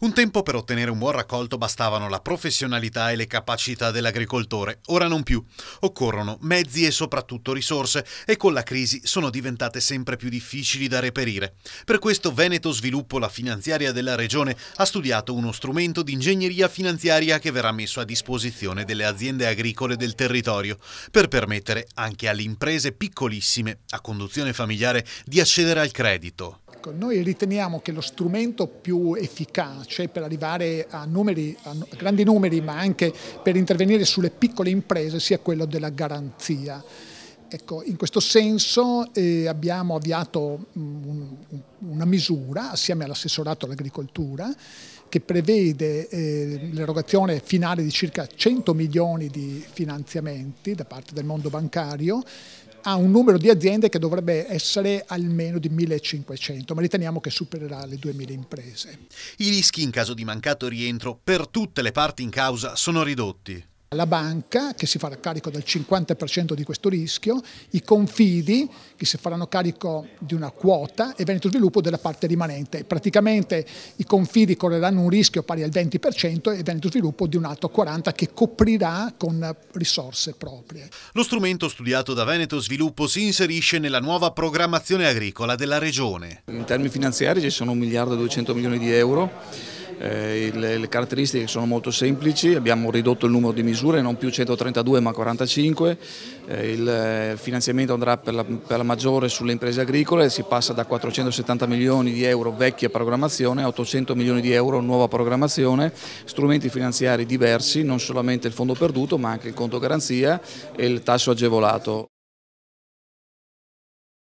Un tempo per ottenere un buon raccolto bastavano la professionalità e le capacità dell'agricoltore, ora non più. Occorrono mezzi e soprattutto risorse e con la crisi sono diventate sempre più difficili da reperire. Per questo Veneto Sviluppo, la finanziaria della regione, ha studiato uno strumento di ingegneria finanziaria che verrà messo a disposizione delle aziende agricole del territorio per permettere anche alle imprese piccolissime a conduzione familiare di accedere al credito. Ecco, noi riteniamo che lo strumento più efficace per arrivare a, numeri, a grandi numeri, ma anche per intervenire sulle piccole imprese, sia quello della garanzia. Ecco, in questo senso eh, abbiamo avviato mh, mm, un una misura assieme all'assessorato all'agricoltura che prevede eh, l'erogazione finale di circa 100 milioni di finanziamenti da parte del mondo bancario a un numero di aziende che dovrebbe essere almeno di 1500, ma riteniamo che supererà le 2000 imprese. I rischi in caso di mancato rientro per tutte le parti in causa sono ridotti la banca che si farà carico del 50% di questo rischio, i confidi che si faranno carico di una quota e Veneto Sviluppo della parte rimanente. Praticamente i confidi correranno un rischio pari al 20% e Veneto Sviluppo di un altro 40% che coprirà con risorse proprie. Lo strumento studiato da Veneto Sviluppo si inserisce nella nuova programmazione agricola della regione. In termini finanziari ci sono 1 miliardo e 200 milioni di euro eh, le, caratteristiche sono molto semplici, abbiamo ridotto il numero di misure, non più 132 ma 45, eh, il eh, finanziamento andrà per la, maggiore sulle imprese agricole, si passa da 470 milioni di euro vecchia programmazione a 800 milioni di euro nuova programmazione, strumenti finanziari diversi, non solamente il fondo perduto ma anche il conto garanzia e il tasso agevolato.